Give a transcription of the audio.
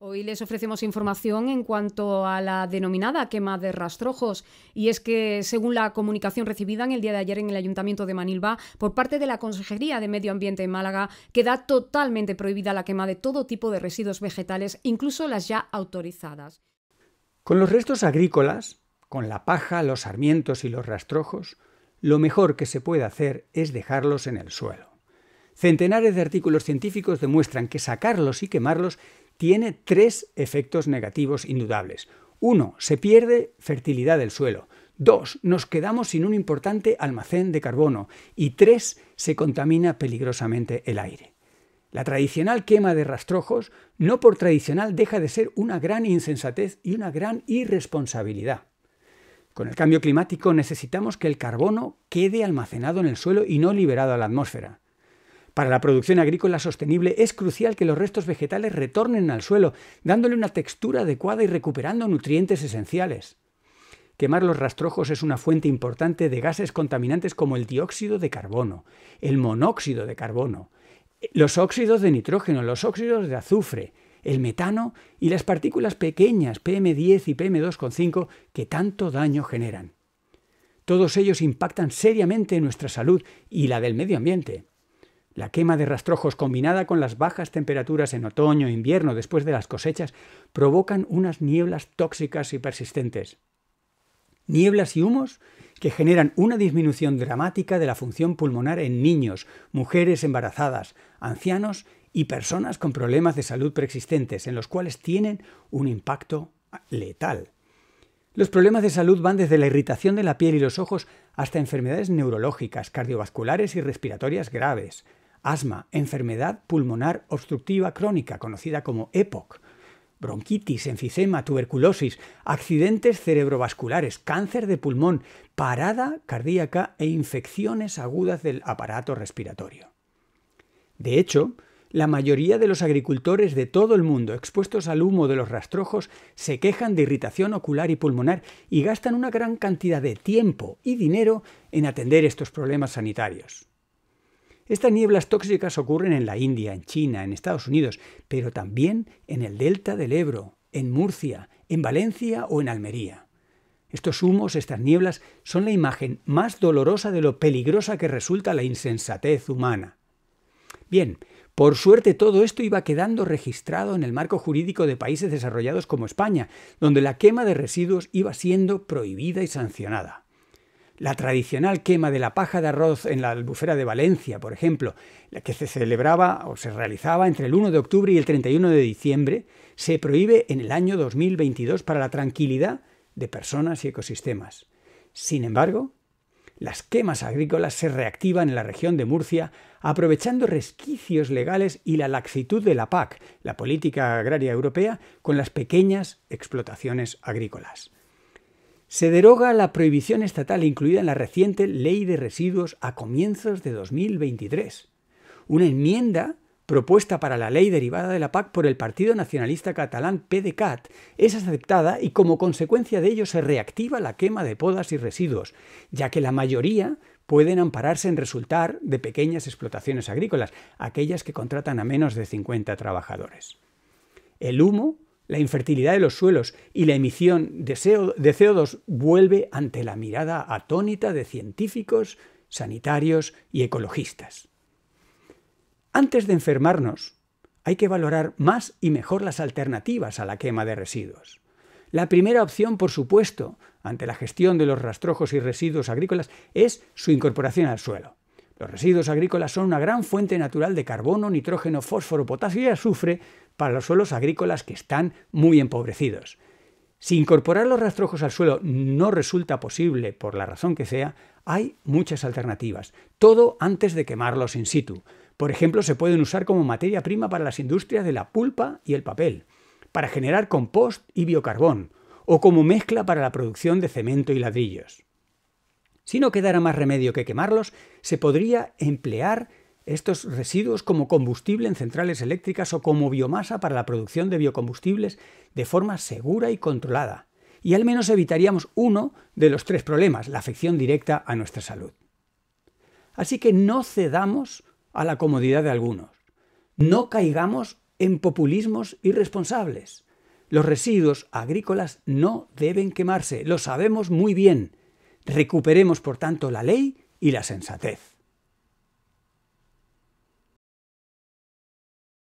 Hoy les ofrecemos información en cuanto a la denominada quema de rastrojos. Y es que, según la comunicación recibida en el día de ayer en el Ayuntamiento de Manilva por parte de la Consejería de Medio Ambiente en Málaga, queda totalmente prohibida la quema de todo tipo de residuos vegetales, incluso las ya autorizadas. Con los restos agrícolas, con la paja, los sarmientos y los rastrojos, lo mejor que se puede hacer es dejarlos en el suelo. Centenares de artículos científicos demuestran que sacarlos y quemarlos tiene tres efectos negativos indudables. Uno, se pierde fertilidad del suelo. Dos, Nos quedamos sin un importante almacén de carbono. Y tres, Se contamina peligrosamente el aire. La tradicional quema de rastrojos no por tradicional deja de ser una gran insensatez y una gran irresponsabilidad. Con el cambio climático necesitamos que el carbono quede almacenado en el suelo y no liberado a la atmósfera. Para la producción agrícola sostenible es crucial que los restos vegetales retornen al suelo, dándole una textura adecuada y recuperando nutrientes esenciales. Quemar los rastrojos es una fuente importante de gases contaminantes como el dióxido de carbono, el monóxido de carbono, los óxidos de nitrógeno, los óxidos de azufre, el metano y las partículas pequeñas PM10 y PM2,5 que tanto daño generan. Todos ellos impactan seriamente en nuestra salud y la del medio ambiente. La quema de rastrojos combinada con las bajas temperaturas en otoño e invierno después de las cosechas provocan unas nieblas tóxicas y persistentes. Nieblas y humos que generan una disminución dramática de la función pulmonar en niños, mujeres embarazadas, ancianos y personas con problemas de salud preexistentes, en los cuales tienen un impacto letal. Los problemas de salud van desde la irritación de la piel y los ojos hasta enfermedades neurológicas, cardiovasculares y respiratorias graves, asma, enfermedad pulmonar obstructiva crónica, conocida como EPOC, bronquitis, enfisema, tuberculosis, accidentes cerebrovasculares, cáncer de pulmón, parada cardíaca e infecciones agudas del aparato respiratorio. De hecho, la mayoría de los agricultores de todo el mundo expuestos al humo de los rastrojos se quejan de irritación ocular y pulmonar y gastan una gran cantidad de tiempo y dinero en atender estos problemas sanitarios. Estas nieblas tóxicas ocurren en la India, en China, en Estados Unidos, pero también en el delta del Ebro, en Murcia, en Valencia o en Almería. Estos humos, estas nieblas, son la imagen más dolorosa de lo peligrosa que resulta la insensatez humana. Bien, por suerte todo esto iba quedando registrado en el marco jurídico de países desarrollados como España, donde la quema de residuos iba siendo prohibida y sancionada la tradicional quema de la paja de arroz en la albufera de Valencia, por ejemplo, la que se celebraba o se realizaba entre el 1 de octubre y el 31 de diciembre, se prohíbe en el año 2022 para la tranquilidad de personas y ecosistemas. Sin embargo, las quemas agrícolas se reactivan en la región de Murcia aprovechando resquicios legales y la laxitud de la PAC, la Política Agraria Europea, con las pequeñas explotaciones agrícolas. Se deroga la prohibición estatal incluida en la reciente Ley de Residuos a comienzos de 2023, una enmienda propuesta para la ley derivada de la PAC por el Partido Nacionalista Catalán PDCAT es aceptada y como consecuencia de ello se reactiva la quema de podas y residuos, ya que la mayoría pueden ampararse en resultar de pequeñas explotaciones agrícolas, aquellas que contratan a menos de 50 trabajadores. El humo la infertilidad de los suelos y la emisión de CO2 vuelve ante la mirada atónita de científicos, sanitarios y ecologistas. Antes de enfermarnos, hay que valorar más y mejor las alternativas a la quema de residuos. La primera opción, por supuesto, ante la gestión de los rastrojos y residuos agrícolas es su incorporación al suelo. Los residuos agrícolas son una gran fuente natural de carbono, nitrógeno, fósforo, potasio y azufre para los suelos agrícolas que están muy empobrecidos. Si incorporar los rastrojos al suelo no resulta posible por la razón que sea, hay muchas alternativas, todo antes de quemarlos in situ. Por ejemplo, se pueden usar como materia prima para las industrias de la pulpa y el papel, para generar compost y biocarbón, o como mezcla para la producción de cemento y ladrillos. Si no quedara más remedio que quemarlos, se podría emplear estos residuos como combustible en centrales eléctricas o como biomasa para la producción de biocombustibles de forma segura y controlada. Y al menos evitaríamos uno de los tres problemas, la afección directa a nuestra salud. Así que no cedamos a la comodidad de algunos. No caigamos en populismos irresponsables. Los residuos agrícolas no deben quemarse, lo sabemos muy bien. Recuperemos, por tanto, la ley y la sensatez.